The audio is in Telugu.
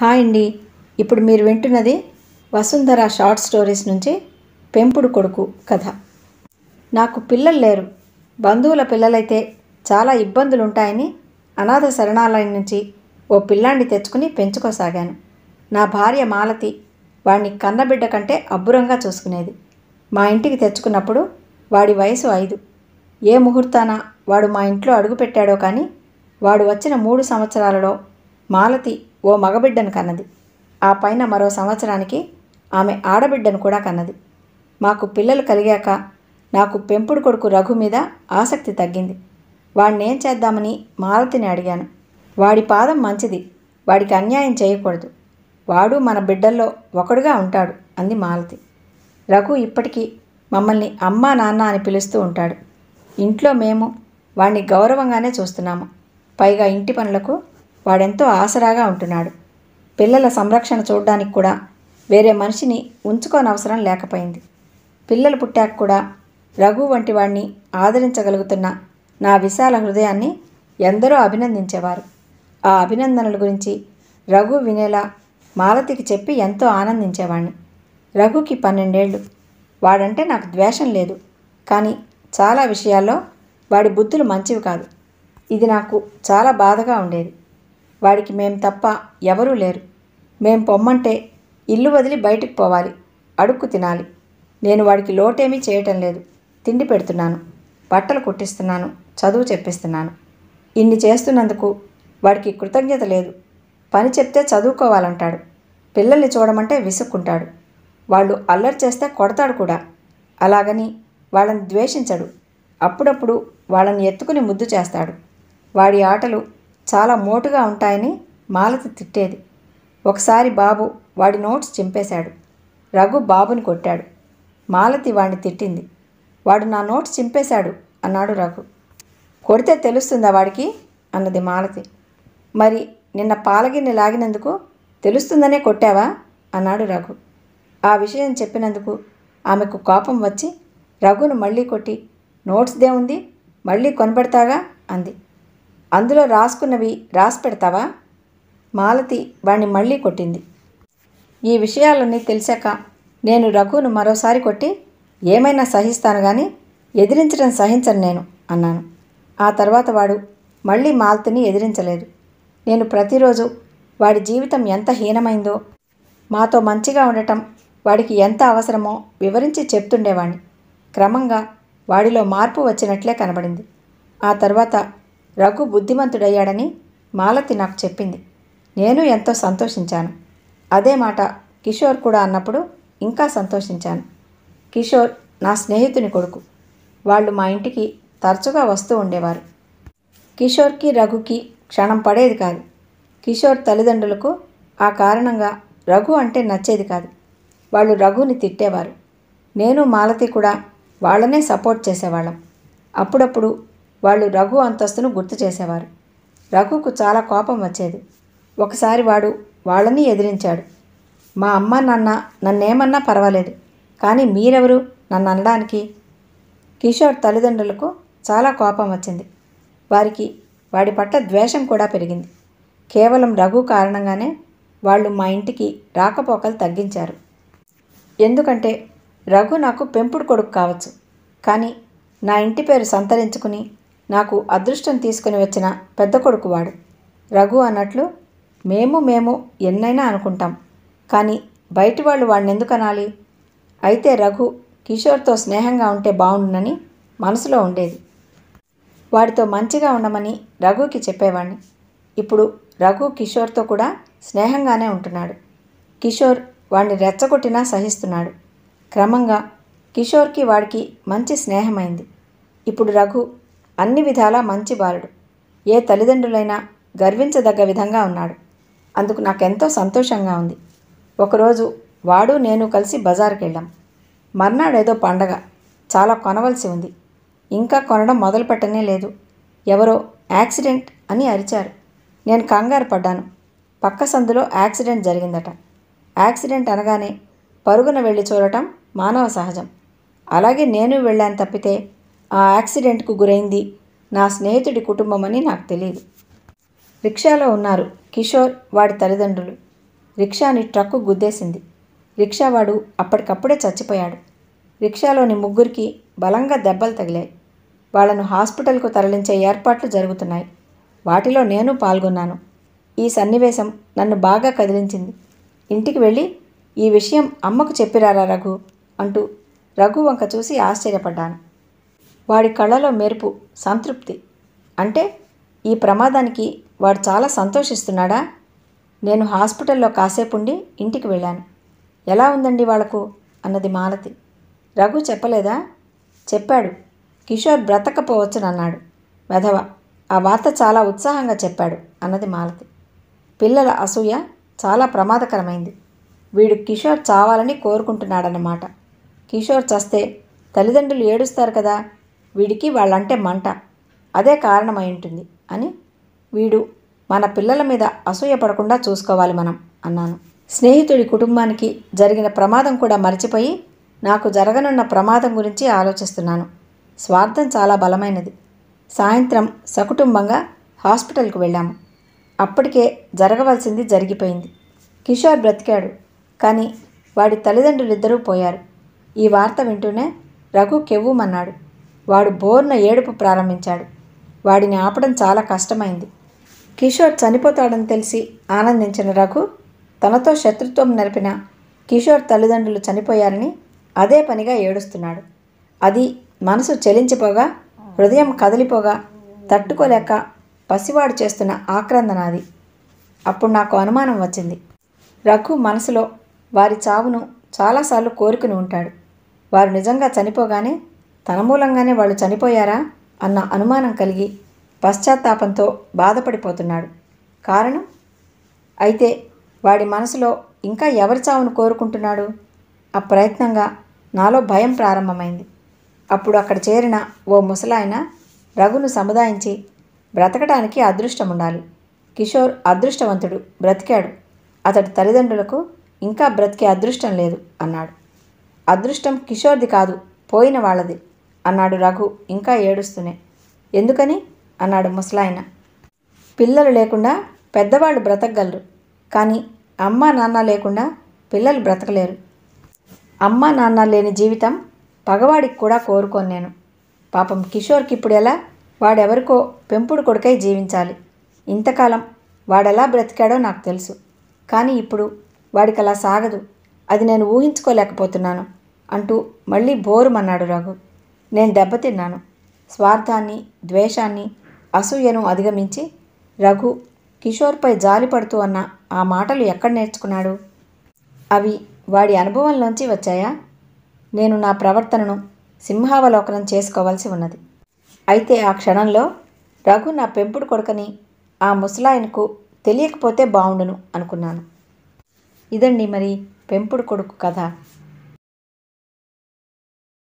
హాయ్ అండి ఇప్పుడు మీరు వింటున్నది వసుంధర షార్ట్ స్టోరీస్ నుంచి పెంపుడు కొడుకు కథ నాకు పిల్లలు లేరు బంధువుల పిల్లలైతే చాలా ఇబ్బందులు ఉంటాయని అనాథ శరణాలయం నుంచి ఓ పిల్లాన్ని తెచ్చుకుని పెంచుకోసాగాను నా భార్య మాలతి వాడిని కన్నబిడ్డ కంటే అబ్బురంగా చూసుకునేది మా ఇంటికి తెచ్చుకున్నప్పుడు వాడి వయసు ఐదు ఏ ముహూర్తాన వాడు మా ఇంట్లో అడుగుపెట్టాడో కానీ వాడు వచ్చిన మూడు సంవత్సరాలలో మాలతి ఓ మగబిడ్డను కన్నది ఆ పైన మరో సంవత్సరానికి ఆమె ఆడబిడ్డను కూడా కన్నది మాకు పిల్లలు కలిగాక నాకు పెంపుడు కొడుకు రఘు మీద ఆసక్తి తగ్గింది వాణ్ణేం చేద్దామని మాలతిని అడిగాను వాడి పాదం మంచిది వాడికి అన్యాయం చేయకూడదు వాడు మన బిడ్డల్లో ఒకడుగా ఉంటాడు అంది మాలతి రఘు ఇప్పటికీ మమ్మల్ని అమ్మా నాన్న అని పిలుస్తూ ఉంటాడు ఇంట్లో మేము వాణ్ణి గౌరవంగానే చూస్తున్నాము పైగా ఇంటి పనులకు వాడెంతో ఆసరాగా ఉంటున్నాడు పిల్లల సంరక్షణ చూడడానికి కూడా వేరే మనిషిని ఉంచుకోనవసరం లేకపోయింది పిల్లలు పుట్టాక కూడా రఘు వంటి వాడిని ఆదరించగలుగుతున్న నా విశాల హృదయాన్ని ఎందరో అభినందించేవారు ఆ అభినందనల గురించి రఘు వినేలా మాలతికి చెప్పి ఎంతో ఆనందించేవాణ్ణి రఘుకి పన్నెండేళ్ళు వాడంటే నాకు ద్వేషం లేదు కానీ చాలా విషయాల్లో వాడి బుద్ధులు మంచివి కాదు ఇది నాకు చాలా బాధగా ఉండేది వాడికి మేం తప్ప ఎవరూ లేరు మేం పొమ్మంటే ఇల్లు వదిలి బయటికి పోవాలి అడుక్కు తినాలి నేను వాడికి లోటేమీ చేయటం లేదు తిండి పెడుతున్నాను బట్టలు కుట్టిస్తున్నాను చదువు చెప్పిస్తున్నాను ఇన్ని చేస్తున్నందుకు వాడికి కృతజ్ఞత లేదు పని చెప్తే చదువుకోవాలంటాడు పిల్లల్ని చూడమంటే విసుక్కుంటాడు వాళ్ళు అల్లరి చేస్తే కొడతాడు కూడా అలాగని వాళ్ళని ద్వేషించడు అప్పుడప్పుడు వాళ్ళని ఎత్తుకుని ముద్దు చేస్తాడు వాడి ఆటలు చాలా మోటుగా ఉంటాయని మాలతి తిట్టేది ఒకసారి బాబు వాడి నోట్స్ చింపేశాడు రఘు బాబుని కొట్టాడు మాలతి వాడిని తిట్టింది వాడు నా నోట్స్ చింపేశాడు అన్నాడు రఘు కొడితే తెలుస్తుందా వాడికి అన్నది మాలతి మరి నిన్న పాలగిన్నె లాగినందుకు తెలుస్తుందనే కొట్టావా అన్నాడు రఘు ఆ విషయం చెప్పినందుకు ఆమెకు కోపం వచ్చి రఘును మళ్ళీ కొట్టి నోట్స్ దే ఉంది మళ్ళీ కొనబడతాగా అంది అందులో రాసుకున్నవి రాసి పెడతావా మాలతి వాణ్ణి మళ్ళీ కొట్టింది ఈ విషయాలన్నీ తెలిసాక నేను రఘును మరోసారి కొట్టి ఏమైనా సహిస్తాను కానీ ఎదిరించడం సహించను నేను అన్నాను ఆ తర్వాత వాడు మళ్ళీ మాలతిని ఎదిరించలేదు నేను ప్రతిరోజు వాడి జీవితం ఎంత హీనమైందో మాతో మంచిగా ఉండటం వాడికి ఎంత అవసరమో వివరించి చెప్తుండేవాణ్ణి క్రమంగా వాడిలో మార్పు వచ్చినట్లే కనబడింది ఆ తర్వాత రఘు బుద్ధిమంతుడయ్యాడని మాలతి నాకు చెప్పింది నేను ఎంతో సంతోషించాను అదే మాట కిషోర్ కూడా అన్నప్పుడు ఇంకా సంతోషించాను కిషోర్ నా స్నేహితుని కొడుకు వాళ్ళు మా ఇంటికి తరచుగా వస్తూ ఉండేవారు కిషోర్కి రఘుకి క్షణం పడేది కాదు కిషోర్ తల్లిదండ్రులకు ఆ కారణంగా రఘు అంటే నచ్చేది కాదు వాళ్ళు రఘుని తిట్టేవారు నేను మాలతి కూడా వాళ్ళనే సపోర్ట్ చేసేవాళ్ళం అప్పుడప్పుడు వాళ్ళు రఘు అంతస్తును గుర్తు చేసేవారు రఘుకు చాలా కోపం వచ్చేది ఒకసారి వాడు వాళ్ళని ఎదిరించాడు మా అమ్మ నాన్న నన్నేమన్నా పర్వాలేదు కానీ మీరెవరు నన్ను అనడానికి కిషోర్ తల్లిదండ్రులకు చాలా కోపం వచ్చింది వారికి వాడి పట్ల ద్వేషం కూడా పెరిగింది కేవలం రఘు కారణంగానే వాళ్ళు మా ఇంటికి రాకపోకలు తగ్గించారు ఎందుకంటే రఘు నాకు పెంపుడు కొడుకు కావచ్చు కానీ నా ఇంటి పేరు సంతరించుకుని నాకు అదృష్టం తీసుకుని వచ్చిన పెద్ద కొడుకు వాడు రఘు అన్నట్లు మేము మేము ఎన్నైనా అనుకుంటాం కానీ బయటి వాళ్ళు వాడిని ఎందుకు అనాలి అయితే రఘు కిషోర్తో స్నేహంగా ఉంటే బాగుండునని మనసులో ఉండేది వాడితో మంచిగా ఉండమని రఘుకి చెప్పేవాడిని ఇప్పుడు రఘు కిషోర్తో కూడా స్నేహంగానే ఉంటున్నాడు కిషోర్ వాడిని రెచ్చగొట్టినా సహిస్తున్నాడు క్రమంగా కిషోర్కి వాడికి మంచి స్నేహమైంది ఇప్పుడు రఘు అన్ని విధాలా మంచి బాలుడు ఏ తల్లిదండ్రులైనా గర్వించదగ్గ విధంగా ఉన్నాడు అందుకు నాకెంతో సంతోషంగా ఉంది ఒకరోజు వాడు నేను కలిసి బజార్కి వెళ్ళాం మర్నాడేదో పండగ చాలా కొనవలసి ఉంది ఇంకా కొనడం మొదలుపెట్టనే లేదు ఎవరో యాక్సిడెంట్ అని అరిచారు నేను కంగారు పడ్డాను పక్క సందులో యాక్సిడెంట్ జరిగిందట యాక్సిడెంట్ అనగానే పరుగున వెళ్ళి చూడటం మానవ సహజం అలాగే నేను వెళ్ళాను తప్పితే ఆ యాక్సిడెంట్కు గురైంది నా స్నేహితుడి కుటుంబం అని నాకు తెలియదు రిక్షాలో ఉన్నారు కిషోర్ వాడి తల్లిదండ్రులు రిక్షాని ట్రక్కు గుద్దేసింది రిక్షావాడు అప్పటికప్పుడే చచ్చిపోయాడు రిక్షాలోని ముగ్గురికి బలంగా దెబ్బలు తగిలాయి వాళ్లను హాస్పిటల్కు తరలించే ఏర్పాట్లు జరుగుతున్నాయి వాటిలో నేను పాల్గొన్నాను ఈ సన్నివేశం నన్ను బాగా కదిలించింది ఇంటికి వెళ్ళి ఈ విషయం అమ్మకు చెప్పిరారా రఘు అంటూ రఘు వంక చూసి ఆశ్చర్యపడ్డాను వాడి కళ్ళలో మెరుపు సంతృప్తి అంటే ఈ ప్రమాదానికి వాడు చాలా సంతోషిస్తున్నాడా నేను హాస్పిటల్లో కాసేపు ఉండి ఇంటికి వెళ్ళాను ఎలా ఉందండి వాళ్లకు అన్నది మాలతి రఘు చెప్పలేదా చెప్పాడు కిషోర్ బ్రతకపోవచ్చునన్నాడు వెధవ ఆ వార్త చాలా ఉత్సాహంగా చెప్పాడు అన్నది మాలతి పిల్లల అసూయ చాలా ప్రమాదకరమైంది వీడు కిషోర్ చావాలని కోరుకుంటున్నాడన్నమాట కిషోర్ చస్తే తల్లిదండ్రులు ఏడుస్తారు కదా వీడికి వాళ్ళంటే మంట అదే కారణమై ఉంటుంది అని వీడు మన పిల్లల మీద అసూయ పడకుండా చూసుకోవాలి మనం అన్నాను స్నేహితుడి కుటుంబానికి జరిగిన ప్రమాదం కూడా మర్చిపోయి నాకు జరగనున్న ప్రమాదం గురించి ఆలోచిస్తున్నాను స్వార్థం చాలా బలమైనది సాయంత్రం సకుటుంబంగా హాస్పిటల్కు వెళ్ళాము అప్పటికే జరగవలసింది జరిగిపోయింది కిషోర్ బ్రతికాడు కానీ వాడి తల్లిదండ్రులిద్దరూ పోయారు ఈ వార్త వింటూనే రఘు కెవ్వుమన్నాడు వాడు బోర్న ఏడుపు ప్రారంభించాడు వాడిని ఆపడం చాలా కష్టమైంది కిషోర్ చనిపోతాడని తెలిసి ఆనందించిన రఘు తనతో శత్రుత్వం నడిపిన కిషోర్ తల్లిదండ్రులు చనిపోయారని అదే పనిగా ఏడుస్తున్నాడు అది మనసు చెలించిపోగా హృదయం కదిలిపోగా తట్టుకోలేక పసివాడు చేస్తున్న ఆక్రందనాది అప్పుడు నాకు అనుమానం వచ్చింది రఘు మనసులో వారి చావును చాలాసార్లు కోరుకుని ఉంటాడు వారు నిజంగా చనిపోగానే తన మూలంగానే వాళ్ళు చనిపోయారా అన్న అనుమానం కలిగి పశ్చాత్తాపంతో బాధపడిపోతున్నాడు కారణం అయితే వాడి మనసులో ఇంకా ఎవరి చావును కోరుకుంటున్నాడు అప్రయత్నంగా నాలో భయం ప్రారంభమైంది అప్పుడు అక్కడ చేరిన ఓ ముసలాయన రఘును సముదాయించి బ్రతకడానికి అదృష్టం ఉండాలి కిషోర్ అదృష్టవంతుడు బ్రతికాడు అతడి తల్లిదండ్రులకు ఇంకా బ్రతికే అదృష్టం లేదు అన్నాడు అదృష్టం కిషోర్ది కాదు పోయిన వాళ్ళది అన్నాడు రఘు ఇంకా ఏడుస్తూనే ఎందుకని అన్నాడు ముసలాయన పిల్లలు లేకుండా పెద్దవాళ్ళు బ్రతకగలరు కానీ అమ్మ నాన్న లేకుండా పిల్లలు బ్రతకలేరు అమ్మ నాన్న లేని జీవితం పగవాడికి కూడా కోరుకోను నేను పాపం కిషోర్కి ఇప్పుడు ఎలా వాడెవరికో పెంపుడు కొడుకై జీవించాలి ఇంతకాలం వాడెలా బ్రతికాడో నాకు తెలుసు కానీ ఇప్పుడు వాడికి అలా సాగదు అది నేను ఊహించుకోలేకపోతున్నాను అంటూ మళ్ళీ బోరుమన్నాడు రఘు నేను దెబ్బతిన్నాను స్వార్థాన్ని ద్వేషాన్ని అసూయను అధిగమించి రఘు కిషోర్పై జాలి పడుతూ అన్న ఆ మాటలు ఎక్కడ నేర్చుకున్నాడు అవి వాడి అనుభవంలోంచి వచ్చాయా నేను నా ప్రవర్తనను సింహావలోకనం చేసుకోవాల్సి ఉన్నది అయితే ఆ క్షణంలో రఘు నా పెంపుడు కొడుకని ఆ ముసలాయనకు తెలియకపోతే బాగుండును అనుకున్నాను ఇదండి మరి పెంపుడు కొడుకు కథ